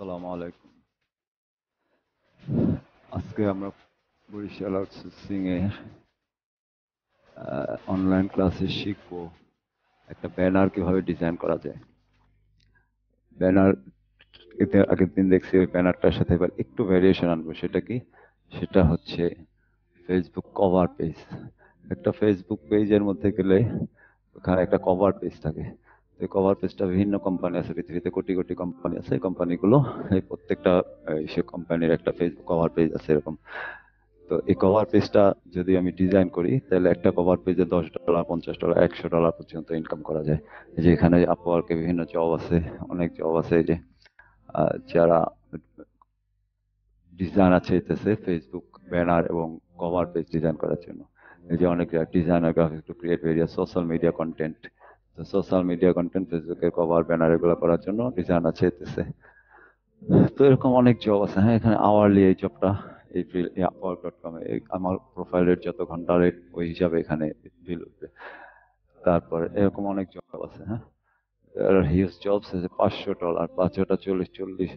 আসসালামু আলাইকুম আজকে আমরা বরিশাল আউটসোর্সিং এ অনলাইন ক্লাসে শিখব একটা ব্যানার কিভাবে ডিজাইন করা যায় ব্যানার আগের দিন দেখছি ওই ব্যানারটার সাথে এবার একটু ভ্যারিয়েশন আনবো সেটা কি সেটা হচ্ছে ফেসবুক কভার পেজ একটা ফেসবুক পেজের মধ্যে গেলে ওখানে একটা কভার পেজ থাকে তো কভার পেজটা বিভিন্ন কোম্পানি আছে পৃথিবীতে কোটি কোটি কোম্পানি আছে এই কোম্পানিগুলো এই প্রত্যেকটা সে কোম্পানির একটা ফেসবুক কভার পেজ আছে এরকম তো এই কভার পেজটা যদি আমি ডিজাইন করি তাহলে একটা কভার পেজে দশ ডলার পঞ্চাশ ডলার একশো ডলার পর্যন্ত ইনকাম করা যায় যে এখানে আপওয়ার্কে বিভিন্ন জব আছে অনেক জব আছে যে যারা ডিজাইনার চাইতেছে ফেসবুক ব্যানার এবং কভার পেজ ডিজাইন করার জন্য এই যে অনেক designer graphics to create various social media content social media content ফেসবুকের কভার ব্যানার এগুলো করার জন্য ডিজাইনার চাইতেছে তো এরকম অনেক জব আছে হ্যাঁ এখানে আওয়ারলি এই জবটা এই আপওয়ার্ক ডট কম আমার প্রোফাইলের যত ঘন্টা রেট ওই হিসাবে এখানে ফিল উঠবে তারপরে এরকম অনেক জব আছে হ্যাঁ হিউজ জবস আছে পাঁচশো ডলার পাঁচশোটা চল্লিশ চল্লিশ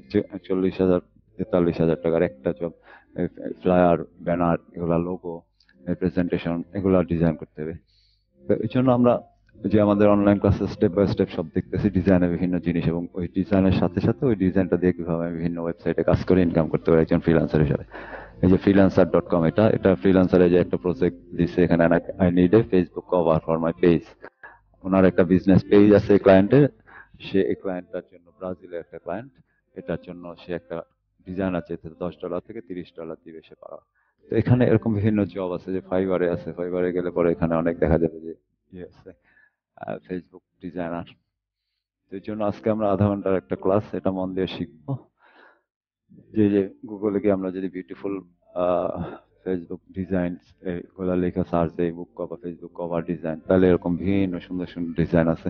চল্লিশ হাজার তেতাল্লিশ হাজার টাকার একটা জব ফ্লায়ার ব্যানার এগুলা লোগো প্রেজেন্টেশন এগুলা ডিজাইন করতে হবে এই জন্য আমরা যে আমাদের অনলাইন ক্লাসে স্টেপ বাই স্টেপ সব দেখতেছি ডিজাইনের বিভিন্ন জিনিস এবং ওই ডিজাইনের সাথে সাথে ওই ডিজাইনটা দিয়ে কিভাবে আমি বিভিন্ন ওয়েবসাইটে কাজ করে ইনকাম করতে পারি একজন ফ্রিলান্সার হিসাবে এই যে ফ্রিলান্সার ডট কম এটা এটা ফ্রিলান্সারে যে একটা প্রজেক্ট দিচ্ছে এখানে I need a Facebook cover for my page ওনার একটা বিজনেস পেজ আছে ক্লায়েন্টের সে এই ক্লায়েন্টটার জন্য ব্রাজিলের একটা ক্লায়েন্ট এটার জন্য সে একটা ডিজাইন আছে দশ ডলার থেকে তিরিশ ডলার দিবে সে পাওয়া তো এখানে এরকম বিভিন্ন জব আছে যে ফাইবারে আছে ফাইবারে গেলে পরে এখানে অনেক দেখা যাবে যে ইয়ে আছে ফেসবুক ডিজাইনার তো জন্য আজকে আমরা আধা ঘন্টার একটা ক্লাস এটা মন দিয়ে শিখবো যে যে গুগলে গিয়ে আমরা যদি বিউটিফুল ফেসবুক ডিজাইন এগুলা লেখা সার্চ দেয় book cover Facebook cover design তাহলে এরকম ভিন্ন সুন্দর সুন্দর ডিজাইন আছে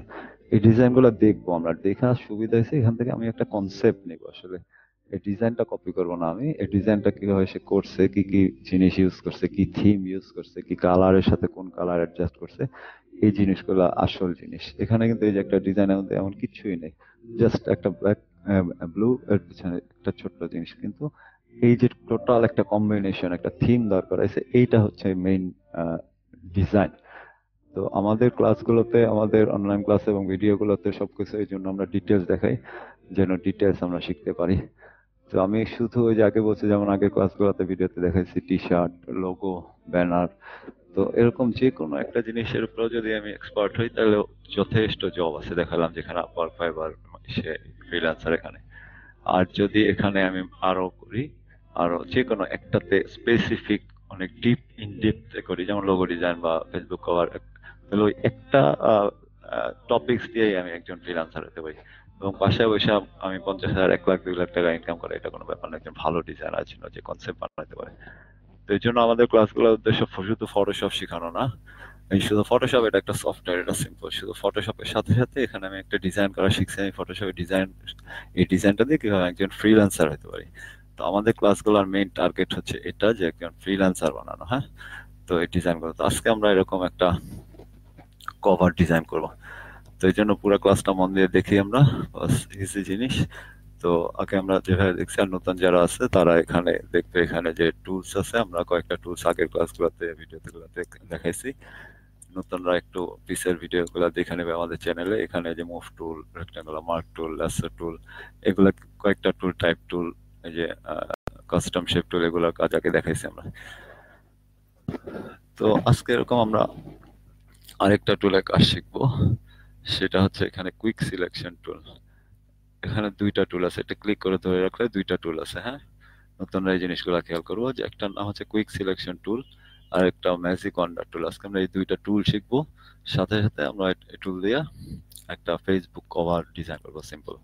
এই ডিজাইনগুলো দেখবো আমরা দেখার সুবিধা হয়েছে এখান থেকে আমি একটা কনসেপ্ট নেব আসলে এই ডিজাইনটা কপি করব না আমি এই ডিজাইনটা কিভাবে হয়েছে করছে কি কি জিনিস ইউজ করছে কি থিম ইউজ করছে কি কালারের সাথে কোন কালার অ্যাডজাস্ট করছে এই জিনিসগুলো আসল জিনিস এখানে কিন্তু এই যে একটা ডিজাইনের মধ্যে এমন কিছুই নেই জাস্ট একটা ব্ল্যাক ব্লু এর পিছনে একটা ছোট্ট জিনিস কিন্তু এই যে টোটাল একটা কম্বিনেশন একটা থিম দরকার আছে এইটা হচ্ছে মেইন ডিজাইন তো আমাদের ক্লাসগুলোতে আমাদের অনলাইন ক্লাস এবং ভিডিওগুলোতে সব কিছু এই জন্য আমরা ডিটেলস দেখাই যেন ডিটেলস আমরা শিখতে পারি তো আমি শুধু ওই যে আগে বলছি যেমন আগে ক্লাসগুলোতে ভিডিওতে দেখাইছি টি শার্ট লোগো ব্যানার তো এরকম যে কোনো একটা জিনিসের উপর যদি আমি এক্সপার্ট হই তাহলে যথেষ্ট জব আছে দেখালাম যেখানে ওয়ার্ক ফাইবার সে ফ্রিল্যান্সার এখানে আর যদি এখানে আমি আরো করি আরো যে কোনো একটাতে স্পেসিফিক অনেক ডিপ ইন এ করি যেমন লোগো ডিজাইন বা ফেসবুক কভার ওই একটা টপিকস দিয়েই আমি একজন ফ্রিল্যান্সার হতে পারি এবং বাসায় বসে আমি পঞ্চাশ হাজার এক লাখ দুই লাখ টাকা ইনকাম করে এটা কোনো ব্যাপার না একজন ভালো ডিজাইনার ছিল যে কনসেপ্ট বানাতে পারে তো এই জন্য আমাদের ক্লাসগুলোর উদ্দেশ্য শুধু ফটোশপ শেখানো না এই শুধু ফটোশপ এটা একটা সফটওয়্যার এটা সিম্পল শুধু ফটোশপের সাথে সাথে এখানে আমি একটা ডিজাইন করা শিখছি আমি ফটোশপের ডিজাইন এই ডিজাইনটা দিয়ে কীভাবে একজন ফ্রিল্যান্সার হতে পারি তো আমাদের ক্লাসগুলোর মেইন টার্গেট হচ্ছে এটা যে একজন ফ্রিল্যান্সার বানানো হ্যাঁ তো এই ডিজাইন করো তো আজকে আমরা এরকম একটা কভার ডিজাইন করব তো এই জন্য পুরো ক্লাসটা মন দিয়ে দেখি আমরা জিনিস তো আগে আমরা যেভাবে দেখছি আর নতুন যারা আছে তারা এখানে দেখবে এখানে যে টুলস আছে আমরা কয়েকটা টুলস আগের ক্লাসগুলোতে ভিডিওগুলোতে দেখাইছি নতুনরা একটু পিসের ভিডিওগুলো দেখে নেবে আমাদের চ্যানেলে এখানে যে move tool rectangular marquee tool lasso tool এগুলো কয়েকটা টুল টাইপ টুল এই যে কাস্টম শেপ টুল এগুলোর কাজ আগে দেখাইছি আমরা তো আজকে এরকম আমরা আরেকটা টুলে কাজ শিখবো সেটা হচ্ছে এখানে কুইক সিলেকশন টুল এখানে দুইটা টুল আছে এটা ক্লিক করে ধরে রাখলে দুইটা টুল আছে হ্যাঁ নতুন এই জিনিসগুলো খেয়াল করবো যে একটা নাম হচ্ছে কুইক সিলেকশন টুল আর একটা ম্যাজিক ওয়ান্ডার টুল আজকে আমরা এই দুইটা টুল শিখবো সাথে সাথে আমরা এই টুল দিয়ে একটা ফেসবুক কভার ডিজাইন করবো সিম্পল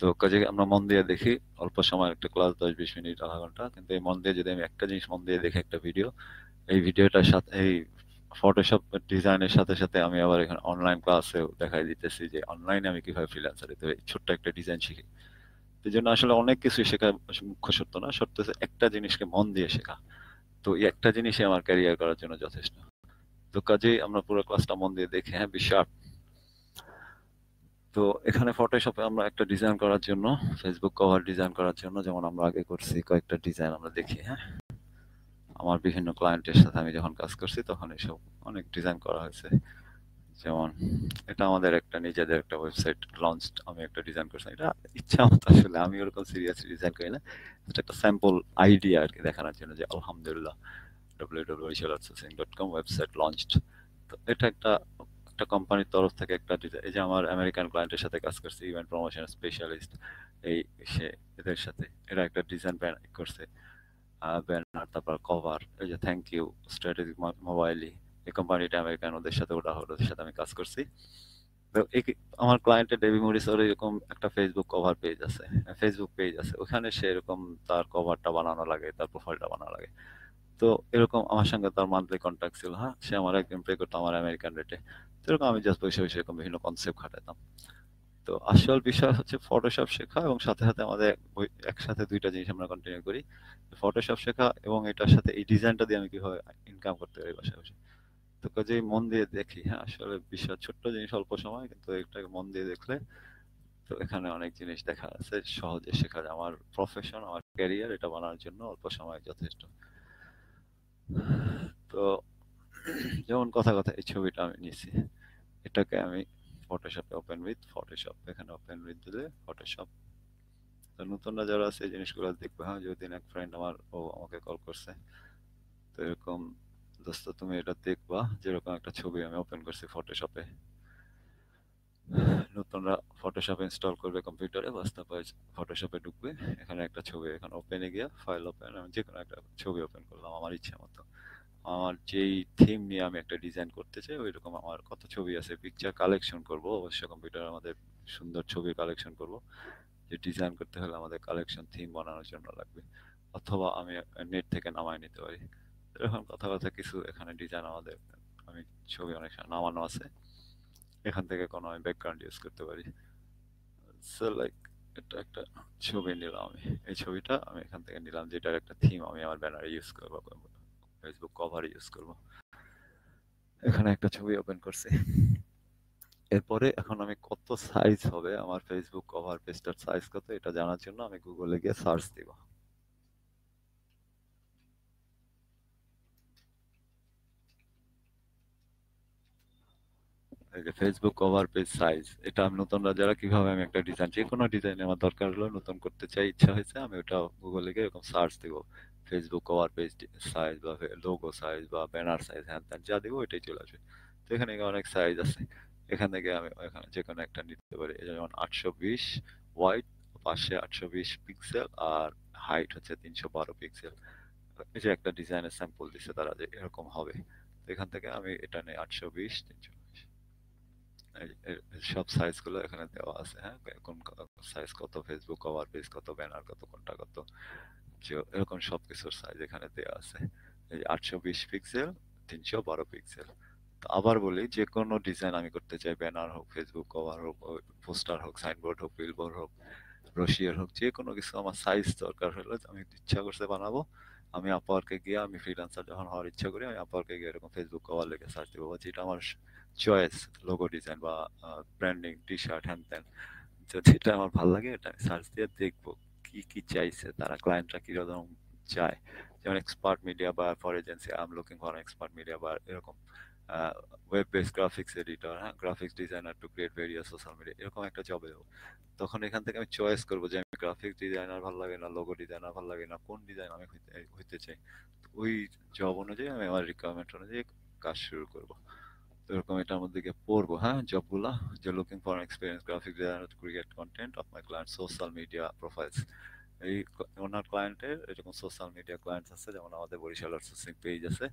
তো কাজে আমরা মন দিয়ে দেখি অল্প সময় একটা ক্লাস দশ বিশ মিনিট আধা ঘন্টা কিন্তু এই মন দিয়ে যদি আমি একটা জিনিস মন দিয়ে দেখি একটা ভিডিও এই ভিডিওটার সাথে এই ফটোশপ ডিজাইনের সাথে সাথে আমি আবার এখানে অনলাইন ক্লাসেও দেখাই দিতেছি যে অনলাইনে আমি কিভাবে ফ্রিল্যান্সার হতে ছোট্ট একটা ডিজাইন শিখি এই জন্য আসলে অনেক কিছুই শেখা মুখ্য সত্য না সত্য একটা জিনিসকে মন দিয়ে শেখা তো এই একটা জিনিসই আমার ক্যারিয়ার করার জন্য যথেষ্ট তো কাজেই আমরা পুরো ক্লাসটা মন দিয়ে দেখি হ্যাঁ বিশাপ তো এখানে ফটোশপে আমরা একটা ডিজাইন করার জন্য ফেসবুক কভার ডিজাইন করার জন্য যেমন আমরা আগে করছি কয়েকটা ডিজাইন আমরা দেখি হ্যাঁ আমার বিভিন্ন ক্লায়েন্টের সাথে আমি যখন কাজ করছি তখন এসব অনেক ডিজাইন করা হয়েছে যেমন এটা আমাদের একটা নিজেদের একটা ওয়েবসাইট লঞ্চ আমি একটা ডিজাইন করছি এটা ইচ্ছা মতো আসলে আমি ওরকম সিরিয়াসলি ডিজাইন করি না এটা একটা স্যাম্পল আইডিয়া আর কি দেখানোর জন্য যে আলহামদুলিল্লাহ W W dot com website launch তো এটা একটা একটা কোম্পানির তরফ থেকে একটা ডিজাইন এই যে আমার আমেরিকান ক্লায়েন্টের সাথে কাজ করছি ইভেন্ট প্রমোশন স্পেশালিস্ট এই সে এদের সাথে এরা একটা ডিজাইন প্যান করছে ব্যানার তারপর কভার ওই যে থ্যাংক ইউ স্ট্র্যাটেজিক মোবাইলই এই কোম্পানিটা আমেরিকান ওদের সাথে ওটা হলো ওদের সাথে আমি কাজ করছি তো আমার ক্লায়েন্টের মরিস ওর এরকম একটা ফেসবুক কভার পেজ আছে ফেসবুক হ্যাঁ, পেজ আছে ওখানে সে এরকম তার কভারটা বানানো লাগে তার প্রোফাইলটা বানানো লাগে তো এরকম আমার সঙ্গে তার মান্থলি কন্ট্যাক্ট ছিল হ্যাঁ সে আমার একদম পে করতো আমার আমেরিকান রেটে তো এরকম আমি জাস্ট পয়সা পয়সা এরকম বিভিন্ন কনসেপ্ট খাটাতাম তো আসল বিষয় হচ্ছে ফটোশপ শেখা এবং সাথে সাথে আমাদের একসাথে দুইটা জিনিস আমরা কন্টিনিউ করি ফটোশপ শেখা এবং এটার সাথে এই ডিজাইনটা দিয়ে আমি কিভাবে ইনকাম করতে পারি পাশাপাশি বসে তো কাজে মন দিয়ে দেখি হ্যাঁ আসলে বিষয় ছোট্ট জিনিস অল্প সময় কিন্তু এটাকে মন দিয়ে দেখলে তো এখানে অনেক জিনিস দেখা আছে সহজে শেখা যায় আমার প্রফেশন আমার ক্যারিয়ার এটা বানানোর জন্য অল্প সময় যথেষ্ট তো যেমন কথা কথা এই ছবিটা আমি নিছি এটাকে আমি ফটোশপে ওপেন উইথ ফটোশপ এখানে ওপেন উইথ দিলে ফটোশপ তো নতুনরা যারা আছে এই জিনিসগুলো দেখবে হ্যাঁ যদি এক ফ্রেন্ড আমার ও আমাকে কল করছে তো এরকম দোস্ত তুমি এটা দেখবা যেরকম একটা ছবি আমি ওপেন করছি ফটোশপে নতুনরা ফটোশপ ইনস্টল করবে কম্পিউটারে বাস তারপরে ফটোশপে ঢুকবে এখানে একটা ছবি এখানে ওপেনে গিয়ে ফাইল ওপেন আমি যে কোনো একটা ছবি ওপেন করলাম আমার ইচ্ছা মতো আমার যেই থিম নিয়ে আমি একটা ডিজাইন করতে চাই ওই রকম আমার কত ছবি আছে পিকচার কালেকশন করব অবশ্যই কম্পিউটার আমাদের সুন্দর ছবি কালেকশন করব যে ডিজাইন করতে হলে আমাদের কালেকশন থিম বানানোর জন্য লাগবে অথবা আমি নেট থেকে নামাই নিতে পারি এরকম কথা কথা কিছু এখানে ডিজাইন আমাদের আমি ছবি অনেক নামানো আছে এখান থেকে কোনো আমি ব্যাকগ্রাউন্ড ইউজ করতে পারি সো লাইক এটা একটা ছবি নিলাম আমি এই ছবিটা আমি এখান থেকে নিলাম যেটার একটা থিম আমি আমার ব্যানারে ইউজ করবো ফেসবুক কভার ইউজ করব এখানে একটা ছবি ওপেন করছি এরপরে এখন আমি কত সাইজ হবে আমার ফেসবুক কভার পেজটার সাইজ কত এটা জানার জন্য আমি গুগলে গিয়ে সার্চ দিব ফেসবুক কভার পেজ সাইজ এটা আমি নতুনরা যারা কিভাবে আমি একটা ডিজাইন যে কোনো ডিজাইন আমার দরকার হলো নতুন করতে চাই ইচ্ছা হয়েছে আমি ওটা গুগলে গিয়ে এরকম সার্চ দেবো ফেসবুক কভার পেজ সাইজ বা লোগো সাইজ বা ব্যানার সাইজ হ্যান ত্যান যা দেবো ওইটাই চলে আসবে তো এখানে অনেক সাইজ আছে এখান থেকে আমি এখানে যে কোনো একটা নিতে পারি যেমন আটশো বিশ ওয়াইড পাশে আটশো বিশ পিক্সেল আর হাইট হচ্ছে তিনশো বারো পিক্সেল এই যে একটা ডিজাইনের স্যাম্পল দিচ্ছে তারা যে এরকম হবে এখান থেকে আমি এটা নিয়ে আটশো বিশ তিনশো সব সাইজগুলো এখানে দেওয়া আছে হ্যাঁ কোন সাইজ কত ফেসবুক কভার পেজ কত ব্যানার কত কোনটা কত এরকম সব কিছুর সাইজ এখানে দেওয়া আছে এই আটশো বিশ পিক্সেল তিনশো বারো পিক্সেল তো আবার বলি যে কোনো ডিজাইন আমি করতে চাই ব্যানার হোক ফেসবুক কভার হোক পোস্টার হোক সাইনবোর্ড হোক বিলবোর্ড হোক রশিয়ার হোক যে কোনো কিছু আমার সাইজ দরকার হলে আমি ইচ্ছা করছে বানাবো আমি আপাওয়ার্কে গিয়ে আমি ফ্রিলান্সার যখন হওয়ার ইচ্ছা করি আমি আপাওয়ার্কে গিয়ে এরকম ফেসবুক কভার লেগে সার্চ দেবো যেটা আমার চয়েস লোগো ডিজাইন বা ব্র্যান্ডিং টি শার্ট হ্যান ত্যান যদি এটা আমার ভালো লাগে এটা আমি সার্চ দিয়ে দেখবো কি কি চাইছে তারা ক্লায়েন্টরা কীরকম চায় যেমন এক্সপার্ট মিডিয়া বা for agency I am looking for expert media বা এরকম ওয়েব বেস গ্রাফিক্স এডিটর হ্যাঁ graphics designer to create various social media এরকম একটা জবে দেবো তখন এখান থেকে আমি চয়েস করবো যে আমি গ্রাফিক্স ডিজাইনার ভালো লাগে না লোগো ডিজাইনার ভালো লাগে না কোন ডিজাইন আমি হইতে চাই ওই জব অনুযায়ী আমি আমার রিকোয়ারমেন্ট অনুযায়ী কাজ শুরু করবো এরকম এটা গিয়ে পড়বো হ্যাঁ জবগুলা যে looking for experience graphic designer to create content of my client social media profiles এই ওনার ক্লায়েন্টের এরকম সোশ্যাল মিডিয়া ক্লায়েন্টস আছে যেমন আমাদের বরিশাল আউটসোর্সিং পেজ আছে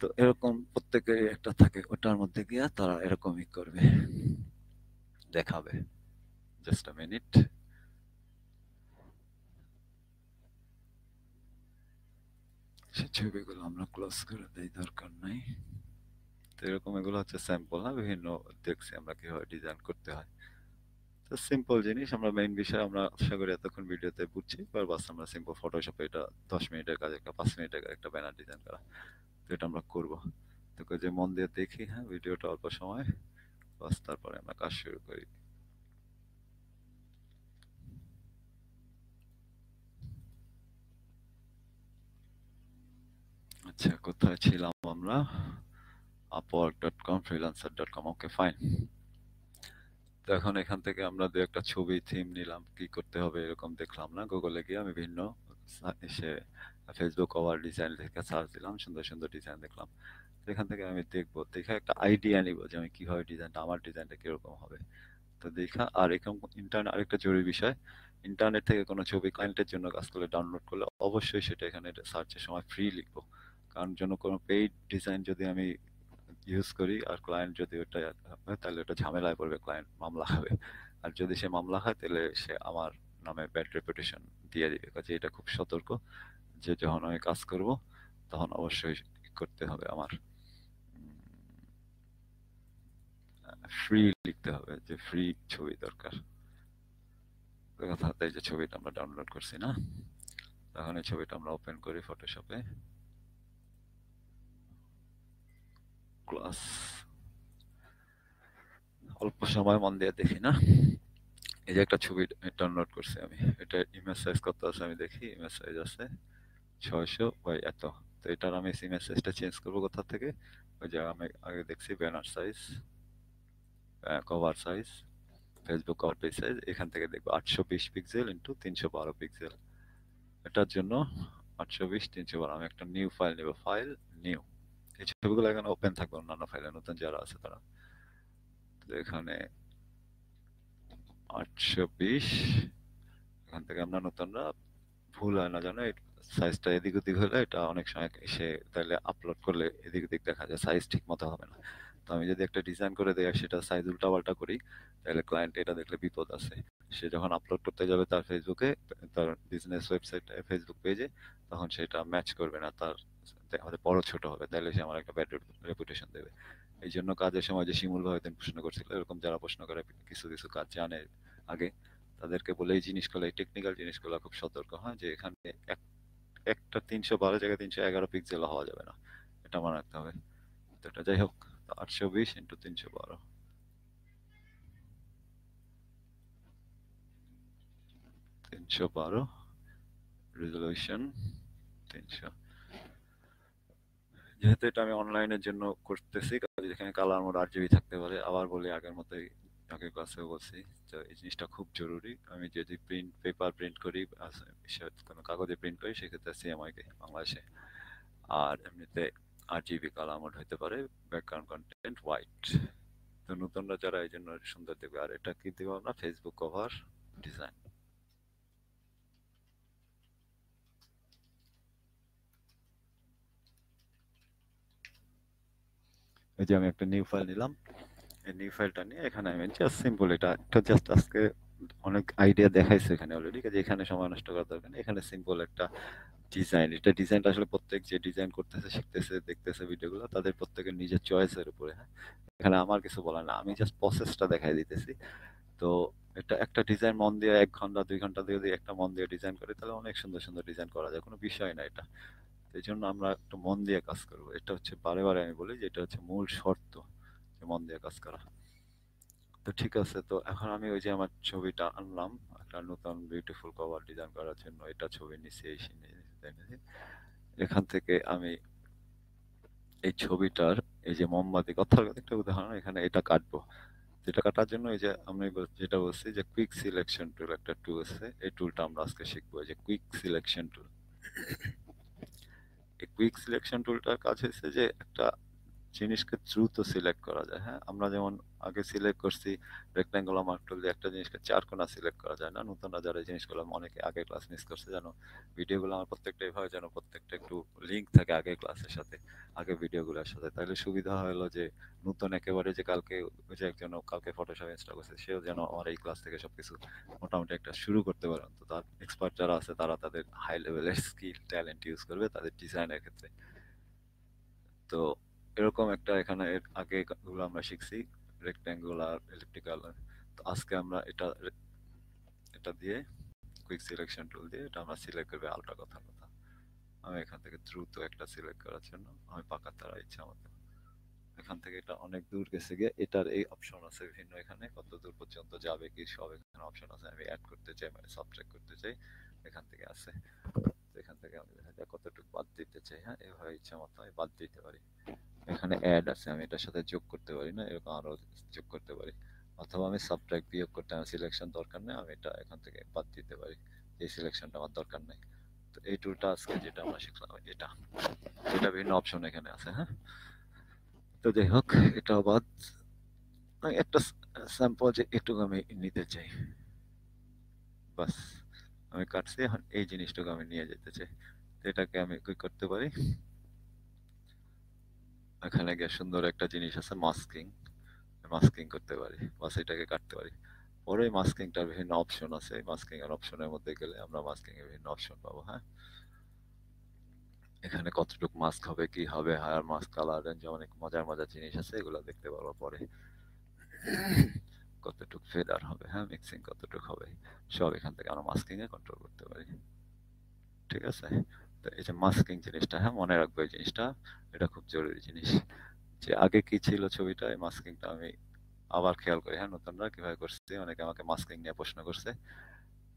তো এরকম প্রত্যেকেরই একটা থাকে ওটার মধ্যে গিয়ে তারা এরকমই করবে দেখাবে জাস্ট আ মিনিট সে ছবিগুলো আমরা ক্লোজ করে দেই দরকার নাই তো এরকম এগুলো হচ্ছে স্যাম্পল না বিভিন্ন দেখছি আমরা কিভাবে ডিজাইন করতে হয় তো সিম্পল জিনিস আমরা মেইন বিষয় আমরা আশা করি এতক্ষণ ভিডিওতে বুঝছি এবার বাস আমরা সিম্পল ফটোশপে এটা দশ মিনিটের কাজ একটা পাঁচ মিনিটের একটা ব্যানার ডিজাইন করা তো এটা আমরা করবো তো যে মন দিয়ে দেখি হ্যাঁ ভিডিওটা অল্প সময় বাস তারপরে আমরা কাজ শুরু করি আচ্ছা কোথায় ছিলাম আমরা upwork.com freelancer.com ওকে ফাইন তো এখন এখান থেকে আমরা দু একটা ছবি থিম নিলাম কি করতে হবে এরকম দেখলাম না গুগলে গিয়ে আমি ভিন্ন এসে ফেসবুক কভার ডিজাইন থেকে সার্চ দিলাম সুন্দর সুন্দর ডিজাইন দেখলাম এখান থেকে আমি দেখবো দেখে একটা আইডিয়া নিব যে আমি কীভাবে ডিজাইনটা আমার ডিজাইনটা কীরকম হবে তো দেখা আর এরকম ইন্টারনেট আরেকটা জরুরি বিষয় ইন্টারনেট থেকে কোনো ছবি ক্লায়েন্টের জন্য কাজ করলে ডাউনলোড করলে অবশ্যই সেটা এখানে সার্চের সময় ফ্রি লিখবো কারণ জন্য কোনো পেইড ডিজাইন যদি আমি ইউজ করি আর ক্লায়েন্ট যদি ওটা হ্যাঁ, তাহলে ওটা ঝামেলায় পড়বে ক্লায়েন্ট মামলা হবে আর যদি সে মামলা হয় তাহলে সে আমার নামে ব্যাড রেপুটেশন দিয়ে দিবে কাজে এটা খুব সতর্ক যে যখন আমি কাজ করব তখন অবশ্যই করতে হবে আমার ফ্রি লিখতে হবে যে ফ্রি ছবি দরকার কথা এই যে ছবিটা আমরা ডাউনলোড করছি না তখন এই ছবিটা আমরা ওপেন করি ফটোশপে ক্লাস অল্প সময় মন দিয়ে দেখি না এই যে একটা ছবি ডাউনলোড করছি আমি এটা ইমেজ সাইজ কত আছে আমি দেখি ইমেজ সাইজ আছে ছয়শো বাই এত তো এটার আমি ইমেজ সাইজটা চেঞ্জ করবো কোথা থেকে ওই যে আমি আগে দেখছি banner size cover size Facebook cover page size এখান থেকে দেখবো আটশো বিশ পিক্সেল ইন্টু তিনশো বারো পিক্সেল এটার জন্য আটশো বিশ তিনশো বারো আমি একটা নিউ ফাইল নেব ফাইল নিউ এই ছবিগুলো এখানে ওপেন থাকবে অন্যান্য ফাইলে নতুন যারা আছে তারা এখানে আটশো বিশ এখান থেকে আমরা নতুনরা ভুল হয় না জানো সাইজটা এদিক ওদিক হলে এটা অনেক সময় এসে তাহলে আপলোড করলে এদিক ওদিক দেখা যায় সাইজ ঠিক মতো হবে না তো আমি যদি একটা ডিজাইন করে দেয় সেটা সাইজ উল্টা পাল্টা করি তাহলে ক্লায়েন্ট এটা দেখলে বিপদ আছে সে যখন আপলোড করতে যাবে তার ফেসবুকে তার বিজনেস ওয়েবসাইট ফেসবুক পেজে তখন সেটা ম্যাচ করবে না তার আমাদের বড় ছোট হবে তাহলে সে আমার একটা ব্যাড রেপুটেশন দেবে এই জন্য কাজের সময় যে শিমুল ভাবে তুমি প্রশ্ন করছিল এরকম যারা প্রশ্ন করে কিছু কিছু কাজ জানে আগে তাদেরকে বলে এই জিনিসগুলো এই টেকনিক্যাল জিনিসগুলো খুব সতর্ক হয় যে এখানে এক একটা তিনশো বারো জায়গায় তিনশো এগারো পিক্সেল হওয়া যাবে না এটা মনে রাখতে হবে তো এটা যাই হোক আটশো বিশ ইন্টু তিনশো বারো তিনশো বারো রেজলিউশন তিনশো যেহেতু এটা আমি অনলাইনের জন্য করতেছি যেখানে কালার মোড আর থাকতে পারে আবার বলি আগের মতোই আগে ক্লাসেও বলছি তো এই জিনিসটা খুব জরুরি আমি যদি প্রিন্ট পেপার প্রিন্ট করি কোনো কাগজে প্রিন্ট করি সেক্ষেত্রে সিএমআইকে বাংলাদেশে আর এমনিতে আর জিবি কালার মোড হতে পারে ব্যাকগ্রাউন্ড কন্টেন্ট হোয়াইট তো নতুনরা যারা এই জন্য সুন্দর দেখবে আর এটা কি দেবো আমরা ফেসবুক কভার ডিজাইন এই যে আমি একটা নিউ ফাইল নিলাম এই নিউ ফাইলটা নিয়ে এখানে আমি জাস্ট সিম্পল এটা একটা জাস্ট আজকে অনেক আইডিয়া দেখাইছে এখানে অলরেডি কাজে এখানে সময় নষ্ট করার দরকার এখানে সিম্পল একটা ডিজাইন এটা ডিজাইনটা আসলে প্রত্যেক যে ডিজাইন করতেছে শিখতেছে দেখতেছে ভিডিওগুলো তাদের প্রত্যেকের নিজের চয়েসের উপরে হ্যাঁ এখানে আমার কিছু বলার না আমি জাস্ট প্রসেসটা দেখাই দিতেছি তো এটা একটা ডিজাইন মন দিয়ে এক ঘন্টা দুই ঘন্টা দিয়ে যদি একটা মন দিয়ে ডিজাইন করে তাহলে অনেক সুন্দর সুন্দর ডিজাইন করা যায় কোনো বিষয় না এটা এই জন্য আমরা একটু মন দিয়ে কাজ করব এটা হচ্ছে বারে বারে আমি বলি যে এটা হচ্ছে মূল শর্ত যে মন দিয়ে কাজ করা তো ঠিক আছে তো এখন আমি ওই যে আমার ছবিটা আনলাম একটা নতুন বিউটিফুল কভার ডিজাইন করার জন্য এটা ছবি নিচে এসে নিয়ে এখান থেকে আমি এই ছবিটার এই যে মোমবাতি কথার একটা উদাহরণ এখানে এটা কাটবো যেটা কাটার জন্য এই যে আমি যেটা বলছি যে কুইক সিলেকশন টুল একটা টুল আছে এই টুলটা আমরা আজকে শিখবো যে কুইক সিলেকশন টুল এ কুইক সিলেকশন টুলটার কাজ এসে যে একটা জিনিসকে দ্রুত সিলেক্ট করা যায় হ্যাঁ আমরা যেমন আগে সিলেক্ট করছি রেক্ট্যাঙ্গুলার মার্ক টুল দিয়ে একটা জিনিসকে চার কোনা সিলেক্ট করা যায় না নতুন যারা এই জিনিসগুলো অনেকে আগে ক্লাস মিস করছে যেন ভিডিওগুলো আমার প্রত্যেকটা এভাবে যেন প্রত্যেকটা একটু লিঙ্ক থাকে আগে ক্লাসের সাথে আগে ভিডিওগুলোর সাথে তাহলে সুবিধা হলো যে নতুন একেবারে যে কালকে যে একজন কালকে ফটোশপ ইনস্টল করছে সেও যেন আমার এই ক্লাস থেকে সব কিছু মোটামুটি একটা শুরু করতে পারে তো তার এক্সপার্ট যারা আছে তারা তাদের হাই লেভেলের স্কিল ট্যালেন্ট ইউজ করবে তাদের ডিজাইনের ক্ষেত্রে তো এরকম একটা এখানে আগে এগুলো আমরা শিখছি রেক্ট্যাঙ্গুলার ইলেকট্রিক্যাল তো আজকে আমরা এটা এটা দিয়ে কুইক সিলেকশন টুল দিয়ে এটা আমরা সিলেক্ট করবে আলটা কথা কথা আমি এখান থেকে দ্রুত একটা সিলেক্ট করার জন্য আমি পাকা তারা ইচ্ছা মতো এখান থেকে এটা অনেক দূর গেছে গিয়ে এটার এই অপশন আছে বিভিন্ন এখানে কত দূর পর্যন্ত যাবে কি সব এখানে অপশন আছে আমি অ্যাড করতে চাই মানে সাবট্রাক্ট করতে চাই এখান থেকে আছে এখান থেকে আমি দেখা যায় কতটুকু বাদ দিতে চাই হ্যাঁ এভাবে ইচ্ছা মতো আমি বাদ দিতে পারি এখানে অ্যাড আছে আমি এটার সাথে যোগ করতে পারি না এরকম আরও যোগ করতে পারি অথবা আমি সাবট্র্যাক বিয়োগ করতে আমার সিলেকশন দরকার নেই আমি এটা এখান থেকে বাদ দিতে পারি এই সিলেকশনটা আমার দরকার নেই তো এই টুলটা আজকে যেটা আমরা শিখলাম এটা এটা বিভিন্ন অপশন এখানে আছে হ্যাঁ তো যাই হোক এটা বাদ একটা স্যাম্পল যে একটু আমি নিতে চাই বাস আমি কাটছি এখন এই জিনিসটুকু আমি নিয়ে যেতে চাই তো এটাকে আমি কি করতে পারি এখানে গিয়ে সুন্দর একটা জিনিস আছে মাস্কিং মাস্কিং করতে পারি বা সেটাকে কাটতে পারি পরে মাস্কিংটার বিভিন্ন অপশন আছে মাস্কিং এর অপশনের মধ্যে গেলে আমরা মাস্কিং এর বিভিন্ন অপশন পাবো হ্যাঁ এখানে কতটুকু মাস্ক হবে কি হবে হায়ার মাস্ক কালার রেঞ্জ অনেক মজার মজার জিনিস আছে এগুলো দেখতে পাবো পরে কতটুকু ফেদার হবে হ্যাঁ মিক্সিং কতটুকু হবে সব এখান থেকে আমরা মাস্কিং এ কন্ট্রোল করতে পারি ঠিক আছে এই যে মাস্কিং জিনিসটা হ্যাঁ মনে রাখবো এই জিনিসটা এটা খুব জরুরি জিনিস যে আগে কি ছিল ছবিটা এই মাস্কিংটা আমি আবার খেয়াল করি হ্যাঁ নতুনরা কিভাবে করছে অনেকে আমাকে মাস্কিং নিয়ে প্রশ্ন করছে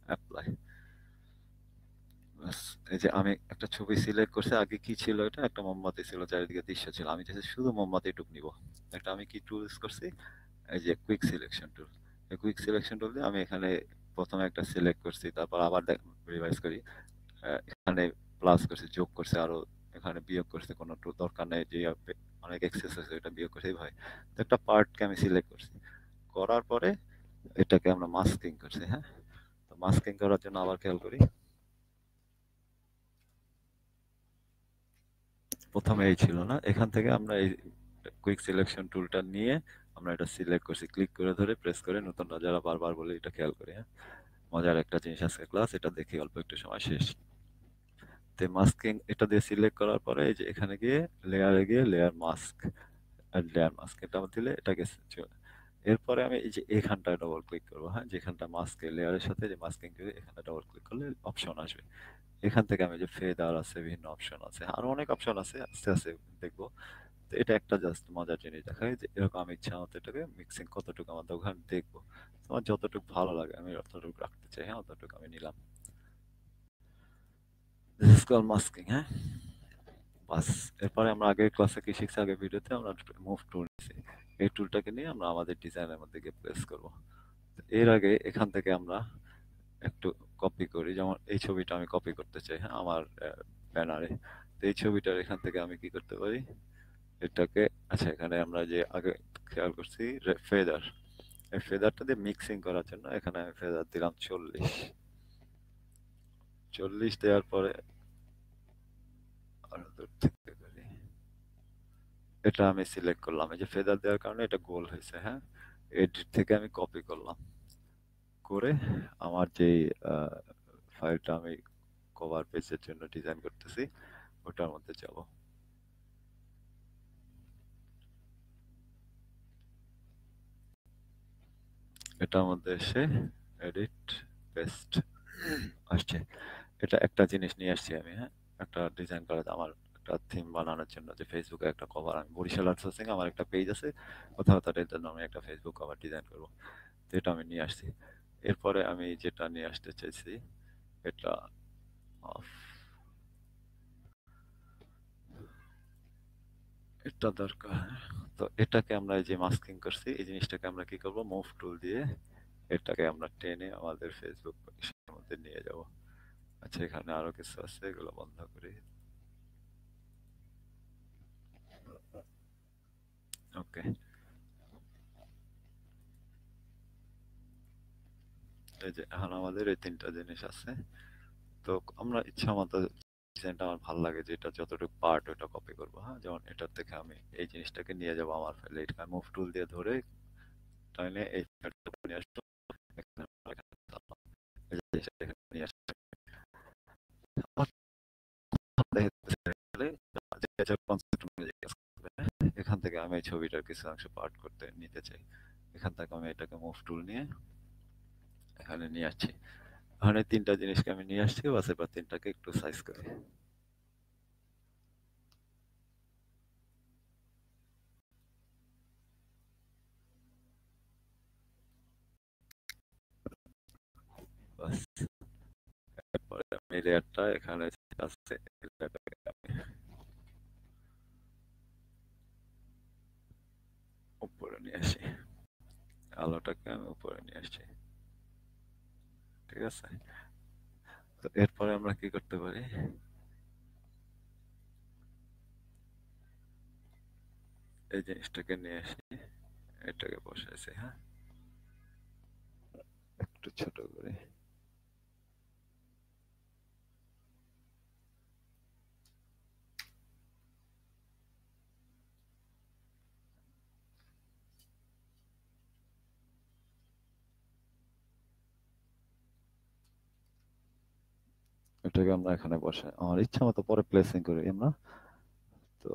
অ্যাপ্লাই এই যে আমি একটা ছবি সিলেক্ট করছি আগে কি ছিল এটা একটা মোমবাতি ছিল চারিদিকে দৃশ্য ছিল আমি চাইছি শুধু মোমবাতি টুক নিব একটা আমি কি টুল ইউজ করছি এই যে কুইক সিলেকশন টুল এই কুইক সিলেকশন টুল দিয়ে আমি এখানে প্রথমে একটা সিলেক্ট করছি তারপর আবার রিভাইজ করি এখানে প্লাস করছে যোগ করছে আরো এখানে বিয়োগ করছে কোনো দরকার নেই যে অনেক এক্সেস আছে এটা বিয়োগ করছে এইভাবে তো একটা পার্টকে আমি সিলেক্ট করছি করার পরে এটাকে আমরা মাস্কিং করছি হ্যাঁ তো মাস্কিং করার জন্য আবার খেয়াল করি প্রথমে এই ছিল না এখান থেকে আমরা এই কুইক সিলেকশন টুলটা নিয়ে আমরা এটা সিলেক্ট করছি ক্লিক করে ধরে প্রেস করে নতুন যারা বারবার বলে এটা খেয়াল করি হ্যাঁ মজার একটা জিনিস আজকে ক্লাস এটা দেখি অল্প একটু সময় শেষ তো মাস্কিং এটা দিয়ে সিলেক্ট করার পরে এই যে এখানে গিয়ে লেয়ারে গিয়ে লেয়ার মাস্ক লেয়ার মাস্ক এটা দিলে এটাকে চলে এরপরে আমি এই যে এখানটায় ডবল ক্লিক করবো হ্যাঁ যেখানটা মাস্কে লেয়ারের সাথে যে মাস্কিং এখানে ডবল ক্লিক করলে অপশন আসবে এখান থেকে আমি যে ফেদার আছে বিভিন্ন অপশন আছে হ্যাঁ? আরও অনেক অপশন আছে আস্তে আস্তে দেখবো তো এটা একটা জাস্ট মজার জিনিস দেখায় যে এরকম আমি ইচ্ছা মতো এটাকে মিক্সিং কতটুকু আমার দোকান দেখবো তোমার যতটুকু ভালো লাগে আমি যতটুকু রাখতে চাই হ্যাঁ অতটুকু আমি নিলাম এসকিউএল মাস্কিং হ্যাঁ বাস এরপরে আমরা আগের ক্লাসে কি শিখছি আগের ভিডিওতে আমরা মুভ টুল নিয়েছি এই টুলটাকে নিয়ে আমরা আমাদের ডিজাইনের মধ্যে গিয়ে প্লেস করবো এর আগে এখান থেকে আমরা একটু কপি করি যেমন এই ছবিটা আমি কপি করতে চাই হ্যাঁ আমার ব্যানারে তো এই ছবিটার এখান থেকে আমি কি করতে পারি এটাকে আচ্ছা এখানে আমরা যে আগে খেয়াল করছি ফেদার এই ফেদারটা দিয়ে মিক্সিং করার জন্য এখানে আমি ফেদার দিলাম চল্লিশ চল্লিশ দেওয়ার পরে আরো দূর থেকে করি এটা আমি সিলেক্ট করলাম এই যে ফেদার দেওয়ার কারণে এটা গোল হয়েছে হ্যাঁ এডিট থেকে আমি কপি করলাম করে আমার যে ফাইলটা আমি কভার পেজের জন্য ডিজাইন করতেছি ওটার মধ্যে যাব এটার মধ্যে এসে এডিট পেস্ট আসছে এটা একটা জিনিস নিয়ে আসছি আমি হ্যাঁ একটা ডিজাইন করা আমার একটা থিম বানানোর জন্য যে ফেসবুকে একটা কভার আমি বরিশাল আর্ট সোর্সিং আমার একটা পেজ আছে কোথাও তাদের জন্য আমি একটা ফেসবুক কভার ডিজাইন করবো তো এটা আমি নিয়ে আসছি এরপরে আমি যেটা নিয়ে আসতে চাইছি এটা অফ এটা দরকার তো এটাকে আমরা যে মাস্কিং করছি এই জিনিসটাকে আমরা কি করব মুভ টুল দিয়ে এটাকে আমরা টেনে আমাদের ফেসবুক মধ্যে নিয়ে যাবো আচ্ছা এখানে আরো কিছু আছে এগুলো বন্ধ করি ওকে এই যে এখন আমাদের এই তিনটা জিনিস আছে তো আমরা ইচ্ছা মতো ডিজাইনটা আমার ভালো লাগে যেটা যতটুকু পার্ট ওটা কপি করবো হ্যাঁ যেমন এটার থেকে আমি এই জিনিসটাকে নিয়ে যাবো আমার ফাইলে এটা মুভ টুল দিয়ে ধরে এই নিয়ে মানে এখান থেকে আমি ছবিটার কিছু অংশ পার্ট করতে নিতে চাই এখান থেকে আমি এটাকে মুভ টুল নিয়ে এখানে নিয়ে আসছি ওখানে তিনটা জিনিসকে আমি নিয়ে আসছি বাস এবার তিনটাকে একটু সাইজ করে বাস পরে আমি লেয়ারটা এখানে আছে উপরে নিয়ে আসি আলোটাকে আমি উপরে নিয়ে আসি ঠিক আছে তো এরপরে আমরা কি করতে পারি এই জিনিসটাকে নিয়ে আসি এটাকে বসাইছি হ্যাঁ একটু ছোট করে চট্টগ্রাম আমরা এখানে বসে আমার ইচ্ছা মতো পরে প্লেসিং করি আমরা তো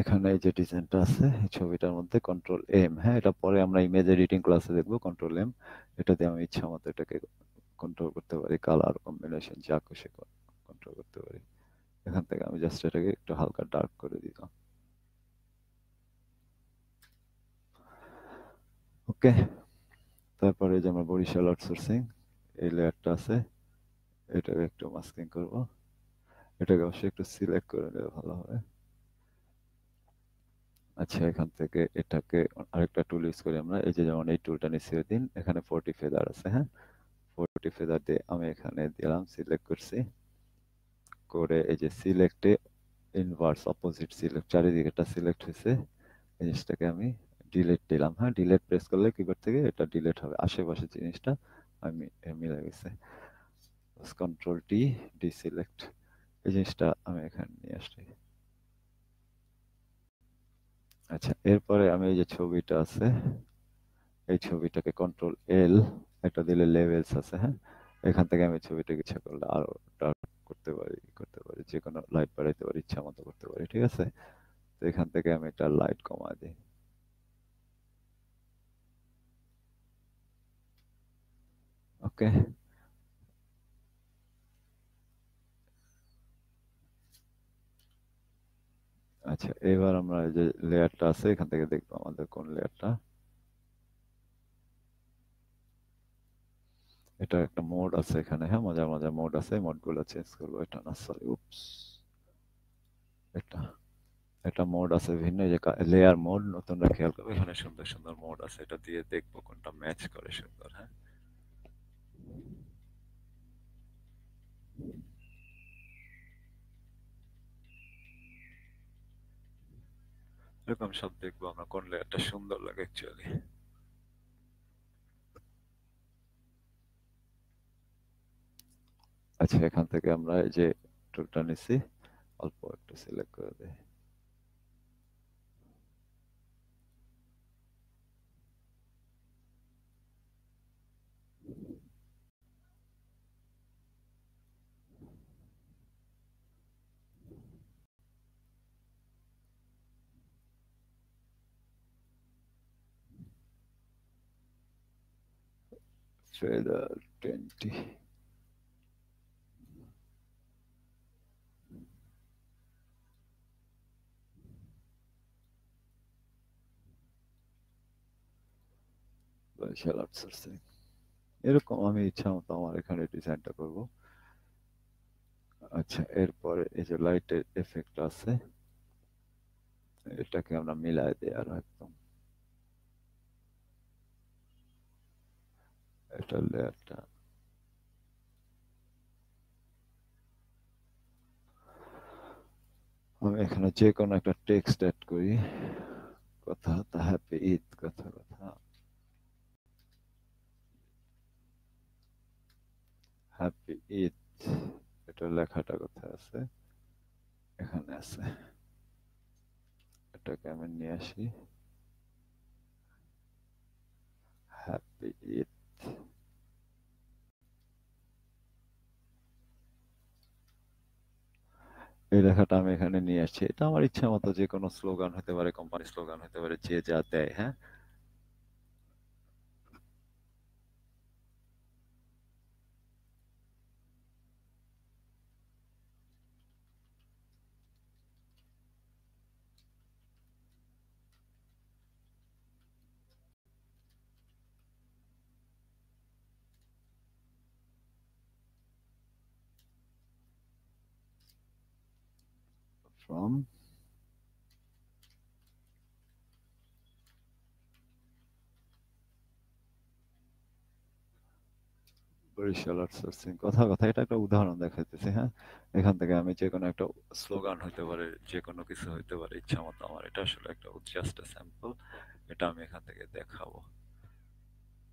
এখানে যে ডিজাইনটা আছে এই ছবিটার মধ্যে কন্ট্রোল এম হ্যাঁ এটা পরে আমরা ইমেজ এডিটিং ক্লাসে দেখবো কন্ট্রোল এম এটা দিয়ে আমি ইচ্ছা মতো এটাকে কন্ট্রোল করতে পারি কালার কম্বিনেশন যা খুশি কন্ট্রোল করতে পারি এখান থেকে আমি জাস্ট এটাকে একটু হালকা ডার্ক করে দিলাম ওকে তারপরে যে আমরা বরিশাল আউটসোর্সিং এই লেয়ারটা আছে এটাকে একটু মাস্কিং করব এটাকে অবশ্যই একটু সিলেক্ট করে নিলে ভালো হবে আচ্ছা এখান থেকে এটাকে আরেকটা টুল ইউজ করি আমরা এই যে যেমন এই টুলটা নিচে দিন এখানে ফোরটি ফেদার আছে হ্যাঁ ফোরটি ফেদার দিয়ে আমি এখানে দিলাম সিলেক্ট করছি করে এই যে সিলেক্টে ইনভার্স অপোজিট সিলেক্ট চারিদিকেটা সিলেক্ট হয়েছে এই জিনিসটাকে আমি ডিলেট দিলাম হ্যাঁ ডিলেট প্রেস করলে কিবোর্ড থেকে এটা ডিলেট হবে আশেপাশে জিনিসটা আমি মিলে গেছে কন্ট্রোল টি ডিসিলেক্ট এই জিনিসটা আমি এখানে নিয়ে আসছি আচ্ছা এরপরে আমি এই যে ছবিটা আছে এই ছবিটাকে কন্ট্রোল এল একটা দিলে লেভেলস আছে হ্যাঁ এখান থেকে আমি ছবিটাকে ইচ্ছা করলে আরো ডার্ক করতে পারি করতে পারি যে কোনো লাইট বাড়াইতে পারি ইচ্ছা মতো করতে পারি ঠিক আছে তো এখান থেকে আমি একটা লাইট কমাই দিই Oke. Okay. আচ্ছা এবার আমরা যে লেয়ারটা আছে এখান থেকে দেখবো আমাদের কোন লেয়ারটা এটা একটা মোড আছে এখানে হ্যাঁ মজার মজার মোড আছে মোডগুলো চেঞ্জ করবো এটা না সরি উপস এটা একটা মোড আছে ভিন্ন যে লেয়ার মোড নতুনটা খেয়াল করবো এখানে সুন্দর সুন্দর মোড আছে এটা দিয়ে দেখবো কোনটা ম্যাচ করে সুন্দর হ্যাঁ এরকম সব দেখবো আমরা করলে একটা সুন্দর লাগে চলে আচ্ছা এখান থেকে আমরা এই যে টুলটা নিছি অল্প একটু সিলেক্ট করে দেয় それで20 બસ હાલવસરસરી এরকম আমি ইচ্ছা মত আমার এখানে ডিসেন্ট করব আচ্ছা এরপর এই যে লাইটের এফেক্ট আছে এটাকে আমরা मिलाই দি আর হ এটা লেয়ারটা আমি এখানে যে কোনো একটা টেক্সট অ্যাড করি কথা হ্যাপি ঈদ কথা কথা হ্যাপি ঈদ এটা লেখাটা কোথায় আছে এখানে আছে এটাকে আমি নিয়ে আসি হ্যাপি ঈদ এই লেখাটা আমি এখানে নিয়ে আসছি এটা আমার ইচ্ছা মতো যে কোনো স্লোগান হতে পারে কোম্পানি স্লোগান হতে পারে যে যা দেয় হ্যাঁ from বরিশাল কথা কথা এটা একটা উদাহরণ হ্যাঁ এখান থেকে আমি যে কোনো একটা স্লোগান হইতে পারে যে কোনো কিছু হইতে পারে ইচ্ছা মতো আমার এটা আসলে একটা জাস্ট স্যাম্পল এটা আমি এখান থেকে দেখাবো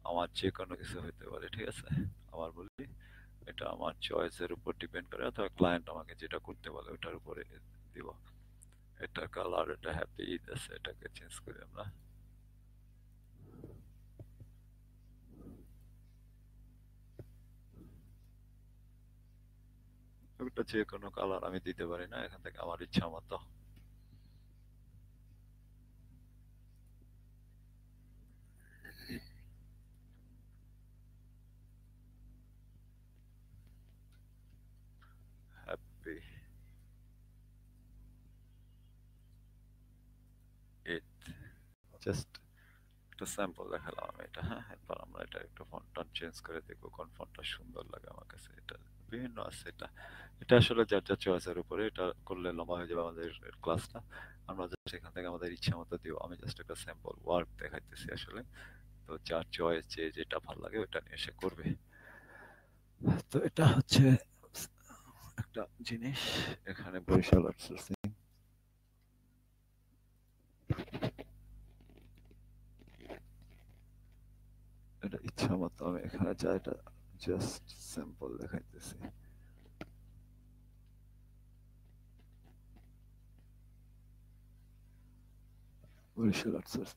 আমার যে কোনো কিছু হইতে পারে ঠিক আছে আবার বলি এটা আমার চয়েসের উপর ডিপেন্ড করে অথবা ক্লায়েন্ট আমাকে যেটা করতে বলে ওটার উপরে দিব এটা কালার এটা হ্যাপি ঈদ আছে এটাকে চেঞ্জ করি আমরা একটা যে কোনো কালার আমি দিতে পারি না এখান থেকে আমার ইচ্ছা মতো জাস্ট একটা স্যাম্পল দেখালাম আমি এটা হ্যাঁ এরপর আমরা এটা একটু ফন্টন চেঞ্জ করে দেখবো কোন ফন্টটা সুন্দর লাগে আমার কাছে এটা বিভিন্ন আছে এটা এটা আসলে যার যার চয়েসের উপরে এটা করলে লম্বা হয়ে যাবে আমাদের ক্লাসটা আমরা এখান থেকে আমাদের ইচ্ছা মতো দিও আমি জাস্ট একটা স্যাম্পল ওয়ার্ক দেখাইতেছি আসলে তো যার চয়েস যে যেটা ভালো লাগে ওটা নিয়ে সে করবে তো এটা হচ্ছে একটা জিনিস এখানে বরিশাল আর্টস এটা ইচ্ছা মতো আমি এখানে চাই এটা জাস্ট স্যাম্পল দেখাইতেছি বরিশাল আর্টস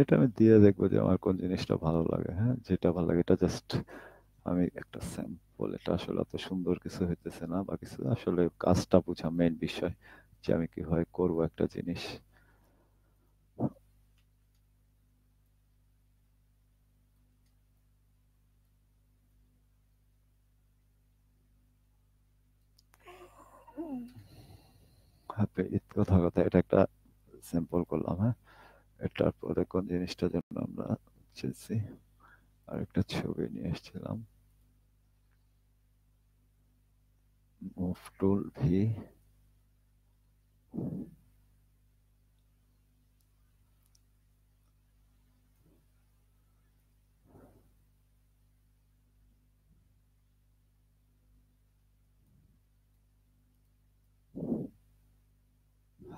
এটা আমি দিয়ে দেখবো যে আমার কোন জিনিসটা ভালো লাগে হ্যাঁ যেটা ভালো লাগে এটা জাস্ট আমি একটা স্যাম্পল এটা আসলে অত সুন্দর কিছু হইতেছে না বা কিছু আসলে কাজটা বুঝা মেন বিষয় যে আমি কিভাবে করবো একটা জিনিস কথা কথা এটা একটা স্যাম্পল করলাম হ্যাঁ তারপরে কোন জিনিসটা জন্য আমরা চেয়েছি একটা ছবি নিয়ে এসেছিলাম মুভ টুল ভি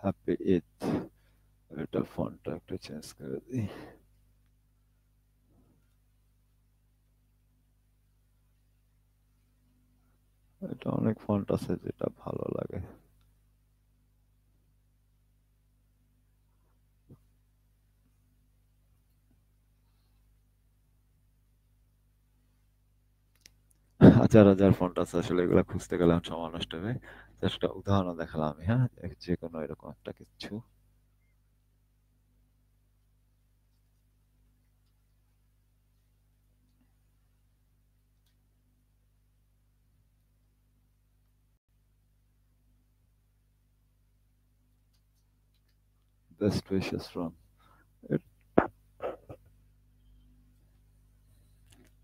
happy এটা ফোনটা একটু চেঞ্জ করে দিই এটা অনেক ফন্ট আছে যেটা ভালো লাগে হাজার হাজার ফন্ট আছে আসলে এগুলো খুঁজতে গেলাম আমার নষ্ট হবে একটা উদাহরণ দেখালাম হ্যাঁ যে কোনো এরকম একটা কিছু best wishes from it.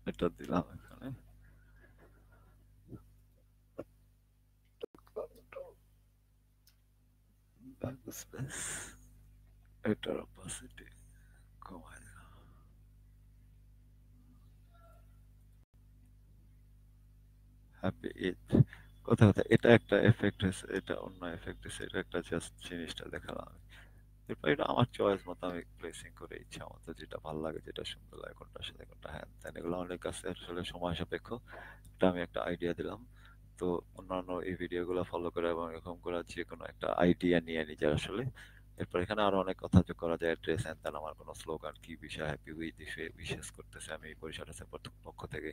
এটা দিলাম এখানে ব্যাকস্পেস এটার অপাসিটি কমায় দিলাম হ্যাপি ঈদ কথা কথা এটা একটা এফেক্ট হয়েছে এটা অন্য এফেক্ট হয়েছে এটা একটা জাস্ট জিনিসটা দেখালাম এরপর এটা আমার চয়েস মতো আমি প্লেসিং করে ইচ্ছা মতো যেটা ভালো লাগে যেটা সুন্দর লাগে কোনটা সাথে কোনটা হ্যান ত্যান এগুলো অনেক কাছে আসলে সময় সাপেক্ষ এটা আমি একটা আইডিয়া দিলাম তো অন্যান্য এই ভিডিওগুলো ফলো করে এবং এরকম করে যে কোনো একটা আইডিয়া নিয়ে নিজের আসলে এরপর এখানে আরো অনেক কথা যোগ করা যায় ড্রেস অ্যান্ড তার আমার কোনো স্লোগান কি বিষয় হ্যাপি উই বিষয়ে বিশ্বাস করতেছে আমি এই আছে প্রথম পক্ষ থেকে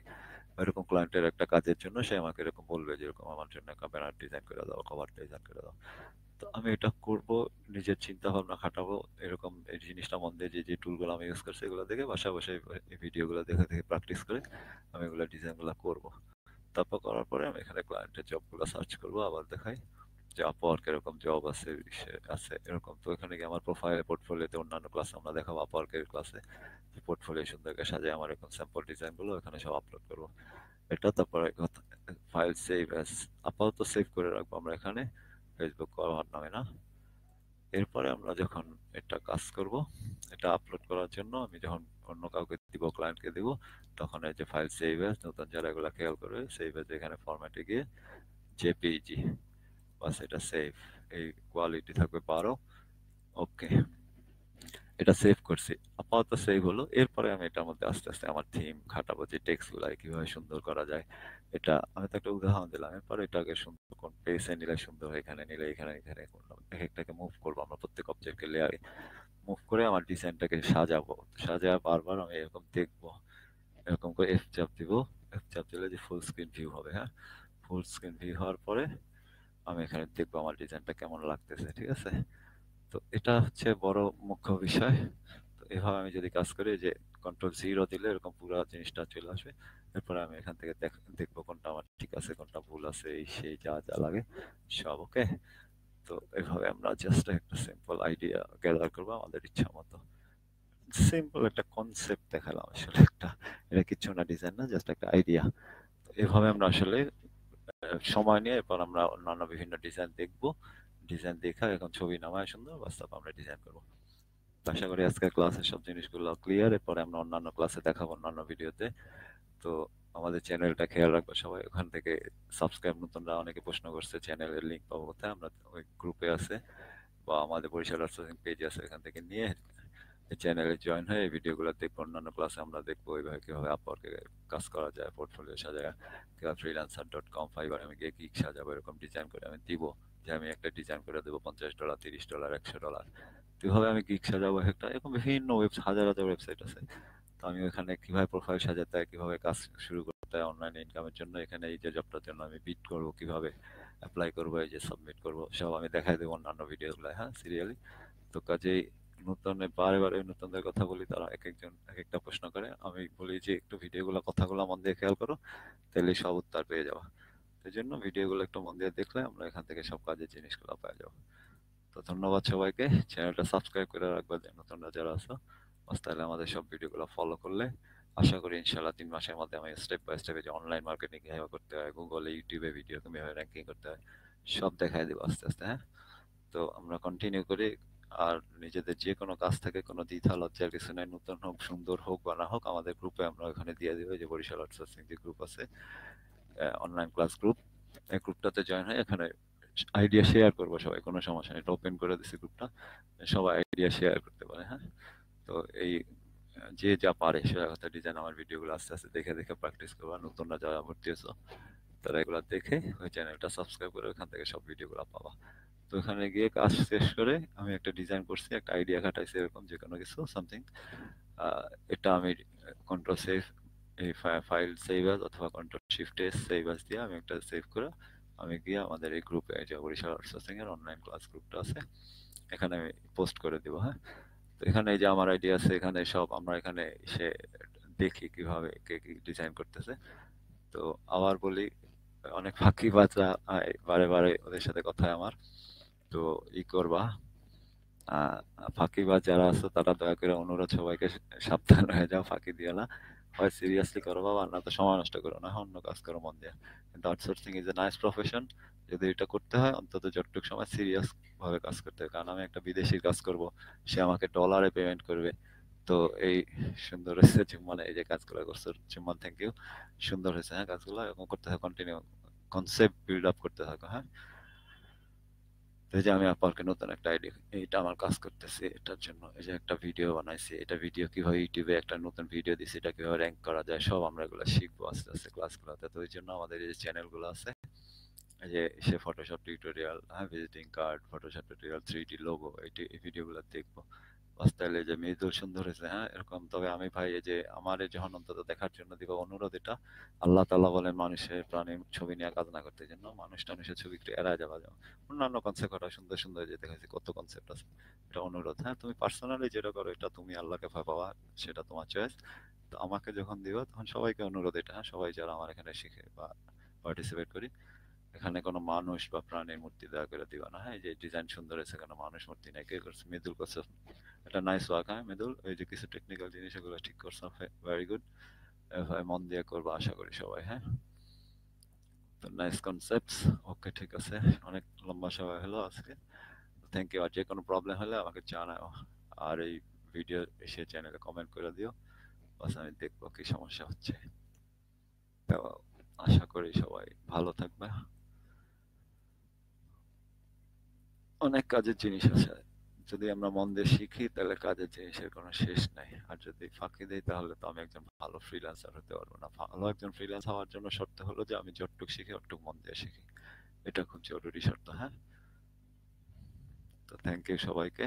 এরকম ক্লায়েন্টের একটা কাজের জন্য সে আমাকে এরকম বলবে যেরকম আমার জন্য একটা ব্যানার ডিজাইন করে দাও কভার ডিজাইন করে দাও আমি এটা করব নিজের চিন্তা ভাবনা খাটাবো এরকম এই জিনিসটা মন দিয়ে যে যে টুলগুলো আমি ইউজ করছি এগুলো দেখে বাসা বসে এই ভিডিওগুলো দেখে দেখে প্র্যাকটিস করে আমি এগুলো ডিজাইনগুলো করব তারপর করার পরে আমি এখানে ক্লায়েন্টের জবগুলো সার্চ করব আবার দেখাই যে আপওয়ার্ক এরকম জব আছে আছে এরকম তো এখানে গিয়ে আমার প্রোফাইল পোর্টফোলিওতে অন্যান্য ক্লাস আমরা দেখাবো আপওয়ার্কের ক্লাসে পোর্টফোলিও সুন্দর করে সাজাই আমার এরকম স্যাম্পল ডিজাইনগুলো এখানে সব আপলোড করবো এটা তারপরে ফাইল সেভ অ্যাস আপাতত সেভ করে রাখবো আমরা এখানে ফেসবুক কভার নামে না এরপরে আমরা যখন এটা কাজ করব এটা আপলোড করার জন্য আমি যখন অন্য কাউকে দিব ক্লায়েন্টকে দিব তখন এই যে ফাইল সেভ এস নতুন যারা এগুলো খেয়াল করবে সেভ এস এখানে ফরম্যাটে গিয়ে জেপিজি বাস এটা সেভ এই কোয়ালিটি থাকবে পারো ওকে এটা সেভ করছি আপাতত সেভ হলো এরপরে আমি এটার মধ্যে আস্তে আস্তে আমার থিম খাটাবো যে গুলা কিভাবে সুন্দর করা যায় এটা আমি তো একটা উদাহরণ দিলাম এরপরে এটাকে সুন্দর কোন পেসে নিলে সুন্দর এখানে নিলে এখানে এখানে এক একটাকে মুভ করবো আমরা প্রত্যেক অবজেক্টকে লেয়ারে মুভ করে আমার ডিজাইনটাকে সাজাবো সাজা বারবার আমি এরকম দেখবো এরকম করে এফ চাপ দিব এফ চাপ দিলে যে ফুল স্ক্রিন ভিউ হবে হ্যাঁ ফুল স্ক্রিন ভিউ হওয়ার পরে আমি এখানে দেখবো আমার ডিজাইনটা কেমন লাগতেছে ঠিক আছে তো এটা হচ্ছে বড় মুখ্য বিষয় তো এভাবে আমি যদি কাজ করি যে কন্ট্রোল জিরো দিলে এরকম পুরো জিনিসটা চলে আসবে এরপরে আমি এখান থেকে দেখবো কোনটা আমার ঠিক আছে কোনটা ভুল আছে এই সেই যা যা লাগে সব ওকে তো এভাবে আমরা জাস্ট একটা সিম্পল আইডিয়া গ্যাদার করবো আমাদের ইচ্ছা মতো সিম্পল একটা কনসেপ্ট দেখালাম আসলে একটা এটা কিছু না ডিজাইন না জাস্ট একটা আইডিয়া এভাবে আমরা আসলে সময় নিয়ে এরপর আমরা অন্যান্য বিভিন্ন ডিজাইন দেখবো ডিজাইন দেখা এখন ছবি নামায় সুন্দর বাস্তব আমরা ডিজাইন করবো আশা করি আজকের ক্লাসের সব জিনিসগুলো ক্লিয়ার এরপরে আমরা অন্যান্য ক্লাসে দেখাবো অন্যান্য ভিডিওতে তো আমাদের চ্যানেলটা খেয়াল রাখবো সবাই ওখান থেকে সাবস্ক্রাইব নতুনরা অনেকে প্রশ্ন করছে চ্যানেলের লিঙ্ক পাবো কোথায় আমরা ওই গ্রুপে আছে বা আমাদের বরিশাল আর্টসিং পেজ আছে ওখান থেকে নিয়ে চ্যানেলে জয়েন হয়ে ভিডিওগুলো দেখবো অন্যান্য ক্লাসে আমরা দেখবো এইভাবে কীভাবে আপওয়ার্কে কাজ করা যায় পোর্টফোলিও সাজায় কীভাবে ফ্রিলান্সার ডট কম ফাইবার আমি গিয়ে কি সাজাবো এরকম ডিজাইন করে আমি দিবো যে আমি একটা ডিজাইন করে দেবো পঞ্চাশ ডলার তিরিশ ডলার একশো ডলার কীভাবে আমি গিক সাজাবো একটা এরকম বিভিন্ন ওয়েবসাইট হাজার হাজার ওয়েবসাইট আছে তো আমি ওখানে কীভাবে প্রোফাইল সাজাতে হয় কীভাবে কাজ শুরু করতে হয় অনলাইন ইনকামের জন্য এখানে এই যে জবটার জন্য আমি বিট করবো কীভাবে অ্যাপ্লাই করবো এই যে সাবমিট করবো সব আমি দেখাই দেবো অন্যান্য ভিডিওগুলো হ্যাঁ সিরিয়ালি তো কাজেই নতুন বারে বারে নতুনদের কথা বলি তারা এক একজন এক একটা প্রশ্ন করে আমি বলি যে একটু ভিডিওগুলো কথাগুলো মন দিয়ে খেয়াল করো তাহলে সব উত্তর পেয়ে যাওয়া সেই জন্য ভিডিওগুলো একটু মন দিয়ে দেখলে আমরা এখান থেকে সব কাজের জিনিসগুলো পাওয়া যাবো তো ধন্যবাদ সবাইকে চ্যানেলটা সাবস্ক্রাইব করে রাখবে যে নতুনরা যারা বাস তাহলে আমাদের সব ভিডিওগুলো ফলো করলে আশা করি ইনশাল্লাহ তিন মাসের মধ্যে আমি স্টেপ বাই স্টেপে যে অনলাইন মার্কেটিং কীভাবে করতে হয় গুগলে ইউটিউবে ভিডিও কীভাবে র্যাঙ্কিং করতে হয় সব দেখাই দেবো আস্তে আস্তে হ্যাঁ তো আমরা কন্টিনিউ করি আর নিজেদের যে কোনো কাজ থাকে কোনো দ্বিধা লজ্জার কিছু নাই নতুন হোক সুন্দর হোক বা না হোক আমাদের গ্রুপে আমরা ওখানে দিয়ে দেবো যে বরিশাল আউটসোর্সিং যে গ্রুপ আছে অনলাইন ক্লাস গ্রুপ এই গ্রুপটাতে জয়েন হয় এখানে আইডিয়া শেয়ার করবো সবাই কোনো সমস্যা নেই ওপেন করে দিচ্ছি গ্রুপটা সবাই আইডিয়া শেয়ার করতে পারে হ্যাঁ তো এই যে যা পারে সে কথা ডিজাইন আমার ভিডিওগুলো আস্তে আস্তে দেখে দেখে প্র্যাকটিস করবা নতুনরা যারা ভর্তি হয়েছো তারা এগুলো দেখে ওই চ্যানেলটা সাবস্ক্রাইব করে ওখান থেকে সব ভিডিওগুলো পাবা তো ওখানে গিয়ে কাজ শেষ করে আমি একটা ডিজাইন করছি একটা আইডিয়া খাটাইছি এরকম যে কোনো কিছু সামথিং এটা আমি কন্ট্রোল সেভ এই ফাইল সেভ অ্যাজ অথবা control shift S save as দিয়ে আমি একটা সেভ করে আমি গিয়ে আমাদের এই গ্রুপে যে বরিশাল আউটসোর্সিং এর অনলাইন ক্লাস গ্রুপটা আছে এখানে আমি পোস্ট করে দেবো হ্যাঁ তো এখানে এই যে আমার আইডিয়া আছে এখানে সব আমরা এখানে এসে দেখি কিভাবে কে কি ডিজাইন করতেছে তো আবার বলি অনেক ফাঁকি বাচ্চা বারে বারে ওদের সাথে কথা আমার তো ই করবা ফাঁকিবাজ যারা আছে তারা দয়া করে অনুরোধ সবাইকে সাবধান হয়ে যাও ফাঁকি দিও না হয় সিরিয়াসলি করো বাবা না তো সময় নষ্ট করো না অন্য কাজ করো মন দিয়ে কিন্তু outsourcing is a nice profession যদি এটা করতে হয় অন্তত যতটুকু সময় সিরিয়াস ভাবে কাজ করতে হবে কারণ আমি একটা বিদেশির কাজ করব সে আমাকে ডলারে পেমেন্ট করবে তো এই সুন্দর হয়েছে জুম্মান এই যে কাজগুলো করছে জুম্মান থ্যাংক ইউ সুন্দর হয়েছে হ্যাঁ কাজগুলো এরকম করতে হয় কন্টিনিউ কনসেপ্ট বিল্ড আপ করতে থাকো হ্যাঁ এই যে আমি আপনাকে নতুন একটা আইডি এটা আমার কাজ করতেছি এটার জন্য এই যে একটা ভিডিও বানাইছি এটা ভিডিও কিভাবে ইউটিউবে একটা নতুন ভিডিও দিছি এটা কিভাবে র্যাঙ্ক করা যায় সব আমরা এগুলো শিখবো আস্তে আস্তে ক্লাসগুলোতে তো ওই জন্য আমাদের এই যে চ্যানেলগুলো আছে এই যে সে ফটোশপ টিউটোরিয়াল হ্যাঁ visiting card Photoshop tutorial three D logo এই ভিডিওগুলো দেখবো বাস্তাইলে যে মৃদুল সুন্দর হয়েছে হ্যাঁ এরকম তবে আমি ভাই এই যে আমার এই যখন অন্তত দেখার জন্য দিব অনুরোধ এটা আল্লাহ তাল্লাহ বলেন মানুষের প্রাণীর ছবি নিয়ে কাজ না করতে জন্য মানুষ টানুষের ছবি একটু এড়া যাওয়া যাও অন্যান্য কনসেপ্ট করা সুন্দর সুন্দর যে দেখেছি কত কনসেপ্ট আছে এটা অনুরোধ হ্যাঁ তুমি পার্সোনালি যেটা করো এটা তুমি আল্লাহকে ভয় পাওয়া সেটা তোমার চয়েস তো আমাকে যখন দিব তখন সবাইকে অনুরোধ এটা হ্যাঁ? সবাই যারা আমার এখানে শিখে বা পার্টিসিপেট করি এখানে কোনো মানুষ বা প্রাণীর মূর্তি দেওয়া করে দিবা না হ্যাঁ যে ডিজাইন সুন্দর আছে কোনো মানুষ মূর্তি নাই কে করছে মৃদুল করছে এটা নাইস ওয়াক হ্যাঁ মৃদুল ওই যে কিছু টেকনিক্যাল জিনিস এগুলো ঠিক করছো হ্যাঁ, ভেরি গুড মন দিয়ে করবো আশা করি সবাই হ্যাঁ তো নাইস কনসেপ্টস ওকে ঠিক আছে অনেক লম্বা সময় হলো আজকে থ্যাংক ইউ আর যে কোনো প্রবলেম হলে আমাকে জানাও আর এই ভিডিও এসে চ্যানেলে কমেন্ট করে দিও বাস আমি দেখবো কি সমস্যা হচ্ছে আশা করি সবাই ভালো থাকবে অনেক কাজের জিনিস আছে যদি আমরা মন দিয়ে শিখি তাহলে কাজের জিনিসের কোনো শেষ নাই আর যদি ফাঁকি দিই তাহলে তো আমি একজন ভালো ফ্রিল্যান্সার হতে পারবো না ভালো একজন ফ্রিল্যান্স হওয়ার জন্য শর্ত হলো যে আমি যতটুক শিখি অতটুক মন দিয়ে শিখি এটা খুব জরুরি শর্ত হ্যাঁ তো থ্যাংক ইউ সবাইকে